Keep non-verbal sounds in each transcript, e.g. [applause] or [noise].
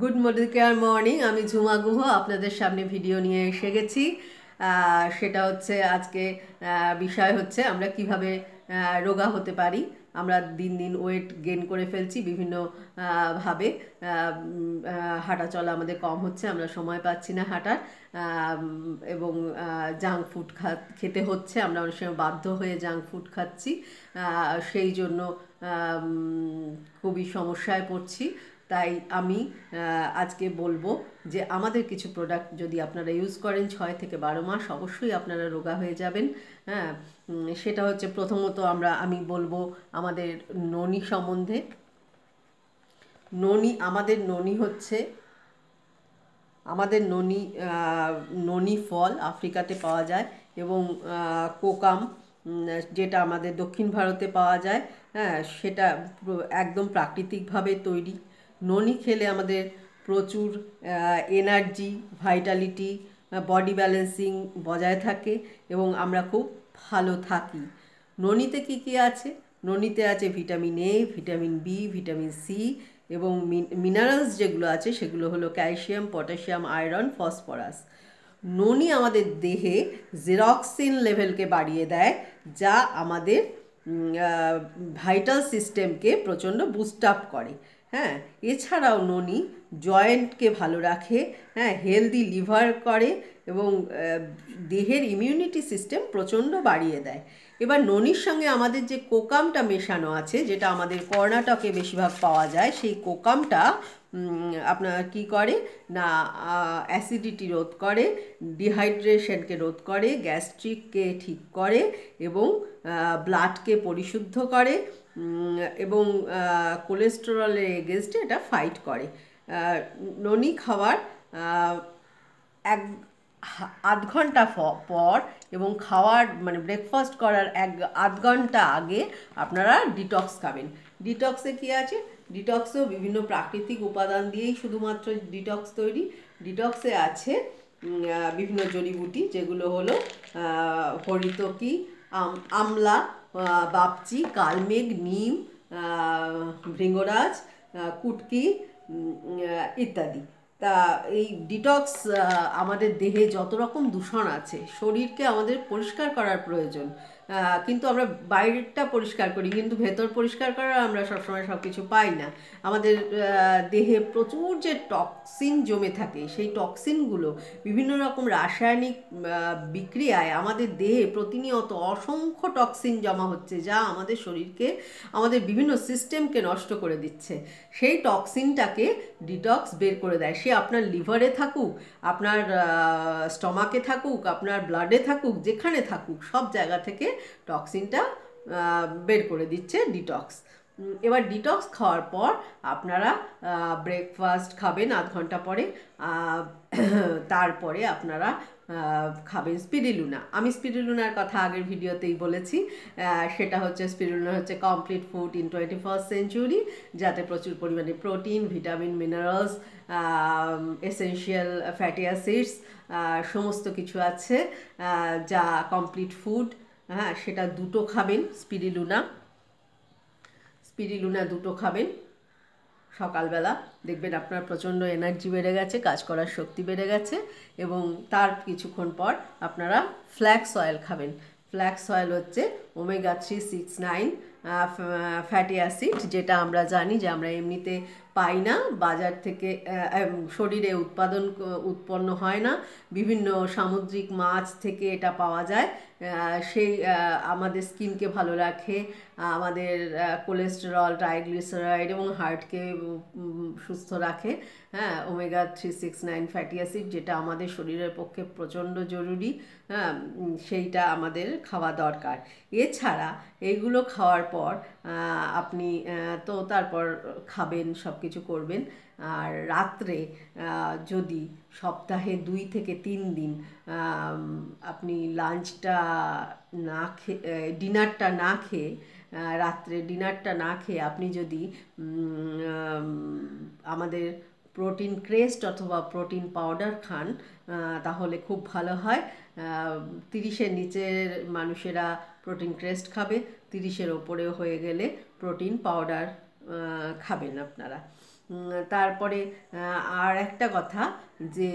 good care morning আমি ঝুমা গুহ আপনাদের সামনে ভিডিও নিয়ে এসে গেছি সেটা হচ্ছে আজকে বিষয় হচ্ছে আমরা কিভাবে রোগা হতে পারি আমরা দিন দিন ওয়েট গেন করে ফেলছি বিভিন্ন ভাবে হাঁটা চলা আমাদের কম হচ্ছে আমরা সময় পাচ্ছি না হাঁটার এবং জাঙ্ক ফুড খেতে হচ্ছে আমরা অনেক সময় বাধ্য হয়ে জাঙ্ক ফুড খাচ্ছি সেই জন্য খুবই সমস্যায় পড়ছি তাই আমি আজকে বলবো যে আমাদের কিছু প্রোডাক্ট যদি আপনারা ইউজ করেন ছয় থেকে বারো মাস অবশ্যই আপনারা রোগা হয়ে যাবেন হ্যাঁ সেটা হচ্ছে প্রথমত আমরা আমি বলবো আমাদের ননি সম্বন্ধে ননি আমাদের ননি হচ্ছে আমাদের ননি ননি ফল আফ্রিকাতে পাওয়া যায় এবং কোকাম যেটা আমাদের দক্ষিণ ভারতে পাওয়া যায় হ্যাঁ সেটা একদম প্রাকৃতিকভাবে তৈরি ননি খেলে আমাদের প্রচুর এনার্জি ভাইটালিটি বডি ব্যালেন্সিং বজায় থাকে এবং আমরা খুব ভালো থাকি ননিতে কি কি আছে ননিতে আছে vitamin A vitamin B vitamin C এবং মিনারেলস যেগুলো আছে সেগুলো হলো ক্যালসিয়াম পটাশিয়াম আয়রন ফসফরাস ননি আমাদের দেহে জেরক্সিন লেভেলকে বাড়িয়ে দেয় যা আমাদের ভাইটাল সিস্টেমকে প্রচণ্ড বুস্ট আপ করে হ্যাঁ এছাড়াও ননি জয়েন্টকে ভালো রাখে হ্যাঁ হেলদি লিভার করে এবং দেহের ইমিউনিটি সিস্টেম প্রচণ্ড বাড়িয়ে দেয় এবার ননির সঙ্গে আমাদের যে কোকামটা মেশানো আছে যেটা আমাদের কর্ণাটকে বেশিরভাগ পাওয়া যায় সেই কোকামটা আপনার কি করে না অ্যাসিডিটি রোধ করে ডিহাইড্রেশনকে রোধ করে গ্যাস্ট্রিককে ঠিক করে এবং ব্লাডকে পরিশুদ্ধ করে এবং কোলেস্টেরলের এগেনস্টে এটা ফাইট করে ননি খাওয়ার এক আধ ঘন্টা পর এবং খাওয়ার মানে ব্রেকফাস্ট করার এক আধ ঘন্টা আগে আপনারা ডিটক্স খাবেন ডিটক্সে কি আছে ডিটক্সেও বিভিন্ন প্রাকৃতিক উপাদান দিয়েই শুধুমাত্র ডিটক্স তৈরি ডিটক্সে আছে বিভিন্ন জড়িবুটি যেগুলো হলো হরিতকি আমলা বাপচি কালমেঘ নিম ভৃঙ্গরাজ কুটকি ইত্যাদি তা এই ডিটক্স আমাদের দেহে যত রকম দূষণ আছে শরীরকে আমাদের পরিষ্কার করার প্রয়োজন কিন্তু আমরা বাইরেরটা পরিষ্কার করি কিন্তু ভেতর পরিষ্কার করার আমরা সবসময় সব কিছু পাই না আমাদের দেহে প্রচুর যে টক্সিন জমে থাকে সেই টক্সিনগুলো বিভিন্ন রকম রাসায়নিক বিক্রিয়ায় আমাদের দেহে প্রতিনিয়ত অসংখ্য টক্সিন জমা হচ্ছে যা আমাদের শরীরকে আমাদের বিভিন্ন সিস্টেমকে নষ্ট করে দিচ্ছে সেই টক্সিনটাকে ডিটক্স বের করে দেয় সে আপনার লিভারে থাকুক আপনার স্টমাকে থাকুক আপনার ব্লাডে থাকুক যেখানে থাকুক সব জায়গা থেকে টক্সিনটা বের করে দিচ্ছে ডিটক্স এবার ডিটক্স খাওয়ার পর আপনারা ব্রেকফাস্ট খাবেন আধ ঘন্টা পরে [coughs] তারপরে আপনারা খাবেন স্পিরিলুনা আমি স্পিরিলুনার কথা আগের ভিডিওতেই বলেছি সেটা হচ্ছে স্পিরিলুনা হচ্ছে complete food in twenty first century যাতে প্রচুর পরিমাণে protein vitamin minerals essential fatty acids সমস্ত কিছু আছে যা কমপ্লিট ফুড হ্যাঁ সেটা দুটো খাবেন স্পিরিলুনা স্পিরিলুনা দুটো খাবেন সকালবেলা দেখবেন আপনার প্রচণ্ড এনার্জি বেড়ে গেছে কাজ করার শক্তি বেড়ে গেছে এবং তার কিছুক্ষণ পর আপনারা ফ্ল্যাক্স অয়েল খাবেন ফ্ল্যাক্স অয়েল হচ্ছে omega three six nine fatty acid যেটা আমরা জানি যে আমরা এমনিতে পাই না বাজার থেকে শরীরে উৎপাদন উৎপন্ন হয় না বিভিন্ন সামুদ্রিক মাছ থেকে এটা পাওয়া যায় সেই আমাদের স্কিনকে ভালো রাখে আমাদের কোলেস্টেরল ট্রাইগ্লিসারাইড এবং হার্টকে সুস্থ রাখে হ্যাঁ omega three six nine fatty acid যেটা আমাদের শরীরের পক্ষে প্রচণ্ড জরুরি হ্যাঁ সেইটা আমাদের খাওয়া দরকার এছাড়া এইগুলো খাওয়ার পর আপনি তো তারপর খাবেন সব কিছু করবেন আর রাত্রে যদি সপ্তাহে দুই থেকে তিন দিন আপনি লাঞ্চটা না খেয়ে ডিনারটা না খেয়ে রাত্রে ডিনারটা না খেয়ে আপনি যদি আমাদের প্রোটিন ক্রেস্ট অথবা প্রোটিন পাউডার খান তাহলে খুব ভালো হয় তিরিশের নিচের মানুষেরা প্রোটিন ক্রেস্ট খাবে তিরিশের ওপরে হয়ে গেলে প্রোটিন পাউডার খাবেন আপনারা তারপরে আর একটা কথা যে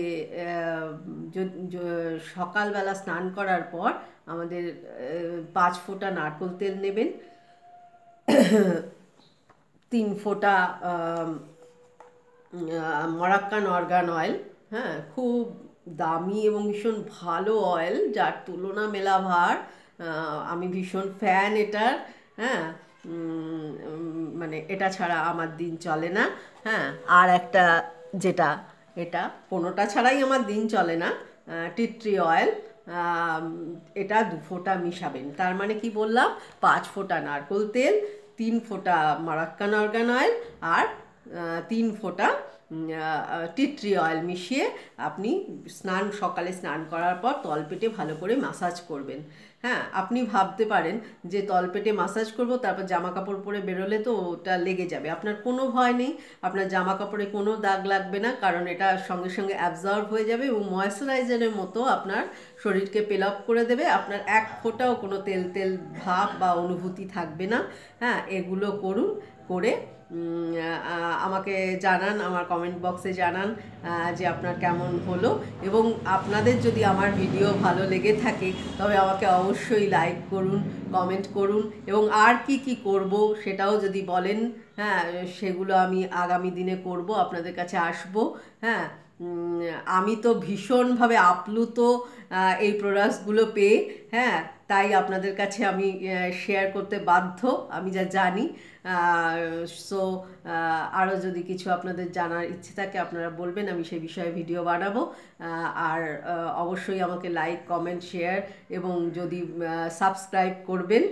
সকালবেলা স্নান করার পর আমাদের পাঁচ ফোঁটা নারকোল তেল নেবেন [coughs] তিন ফোঁটা মরাক্কান অর্গান অয়েল হ্যাঁ খুব দামি এবং ভীষণ ভালো অয়েল যার তুলনা মেলা ভার আমি ভীষণ ফ্যান এটার হ্যাঁ মানে এটা ছাড়া আমার দিন চলে না হ্যাঁ আর একটা যেটা এটা কোনোটা ছাড়াই আমার দিন চলে না টিট্রি অয়েল এটা দু ফোঁটা মিশাবেন তার মানে কি বললাম পাঁচ ফোঁটা নারকোল তেল তিন ফোঁটা মারাক্কান অর্গান অয়েল আর তিন ফোঁটা টিট্রি ট্রি অয়েল মিশিয়ে আপনি স্নান সকালে স্নান করার পর তলপেটে ভালো করে মাসাজ করবেন হ্যাঁ আপনি ভাবতে পারেন যে তলপেটে মাসাজ করব তারপর জামা কাপড় পরে বেরোলে তো ওটা লেগে যাবে আপনার কোনো ভয় নেই আপনার জামা কাপড়ে কোনো দাগ লাগবে না কারণ এটা সঙ্গে সঙ্গে অ্যাবজর্ব হয়ে যাবে এবং ময়েশ্চারাইজারের মতো আপনার শরীরকে পেল আপ করে দেবে আপনার এক ফোঁটাও কোনো তেল তেল ভাব বা অনুভূতি থাকবে না হ্যাঁ এগুলো করুন করে আমাকে জানান আমার কমেন্ট বক্সে জানান যে আপনার কেমন হলো এবং আপনাদের যদি আমার ভিডিও ভালো লেগে থাকে তবে আমাকে অবশ্যই লাইক করুন কমেন্ট করুন এবং আর কি কি করব সেটাও যদি বলেন হ্যাঁ সেগুলো আমি আগামী দিনে করব আপনাদের কাছে আসব হ্যাঁ আমি তো ভীষণভাবে আপ্লুত এই প্রোডাক্টসগুলো পেয়ে হ্যাঁ তাই আপনাদের কাছে আমি শেয়ার করতে বাধ্য আমি যা জানি সো আরও যদি কিছু আপনাদের জানার ইচ্ছে থাকে আপনারা বলবেন আমি সেই বিষয়ে ভিডিও বানাবো আর অবশ্যই আমাকে লাইক কমেন্ট শেয়ার এবং যদি সাবস্ক্রাইব করবেন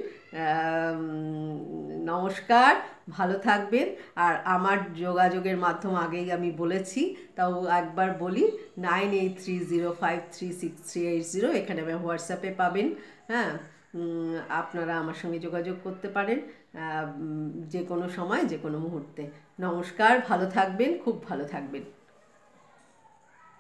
নমস্কার ভালো থাকবেন আর আমার যোগাযোগের মাধ্যম আগেই আমি বলেছি তাও একবার বলি nine eight three zero five three six three zero এখানে আমি হোয়াটসঅ্যাপে পাবেন হ্যাঁ আপনারা আমার সঙ্গে যোগাযোগ করতে পারেন যে কোনো সময় যে কোনো মুহূর্তে নমস্কার ভালো থাকবেন খুব ভালো থাকবেন